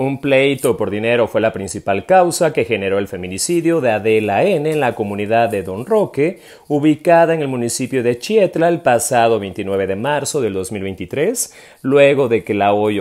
Un pleito por dinero fue la principal causa que generó el feminicidio de Adela N. en la comunidad de Don Roque, ubicada en el municipio de Chietla el pasado 29 de marzo del 2023, luego de que la hoy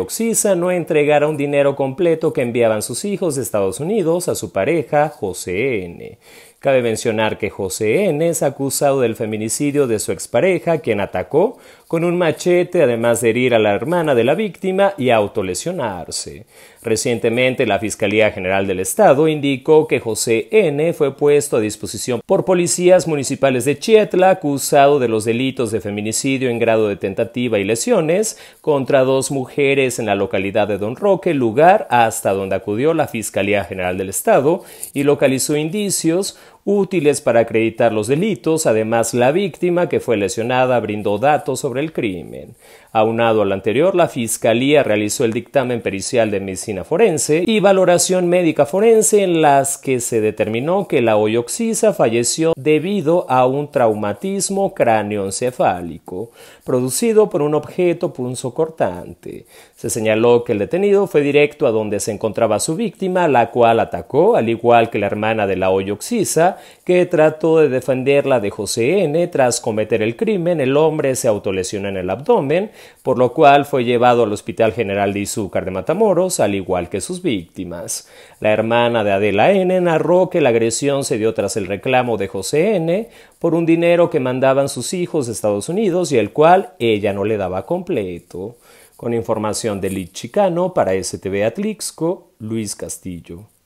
no entregara un dinero completo que enviaban sus hijos de Estados Unidos a su pareja José N. Cabe mencionar que José N. es acusado del feminicidio de su expareja, quien atacó con un machete, además de herir a la hermana de la víctima y autolesionarse. Recientemente, la Fiscalía General del Estado indicó que José N. fue puesto a disposición por policías municipales de Chietla, acusado de los delitos de feminicidio en grado de tentativa y lesiones contra dos mujeres en la localidad de Don Roque, lugar hasta donde acudió la Fiscalía General del Estado y localizó indicios útiles para acreditar los delitos. Además, la víctima que fue lesionada brindó datos sobre el crimen. Aunado al anterior, la Fiscalía realizó el dictamen pericial de medicina forense y valoración médica forense en las que se determinó que la hoyoxisa falleció debido a un traumatismo cráneoencefálico producido por un objeto punzocortante. Se señaló que el detenido fue directo a donde se encontraba su víctima, la cual atacó, al igual que la hermana de la hoyoxisa, que trató de defenderla de José N. Tras cometer el crimen, el hombre se autolesionó en el abdomen, por lo cual fue llevado al Hospital General de Izúcar de Matamoros, al igual que sus víctimas. La hermana de Adela N. narró que la agresión se dio tras el reclamo de José N. por un dinero que mandaban sus hijos de Estados Unidos y el cual ella no le daba completo. Con información de Lit Chicano para STV Atlixco, Luis Castillo.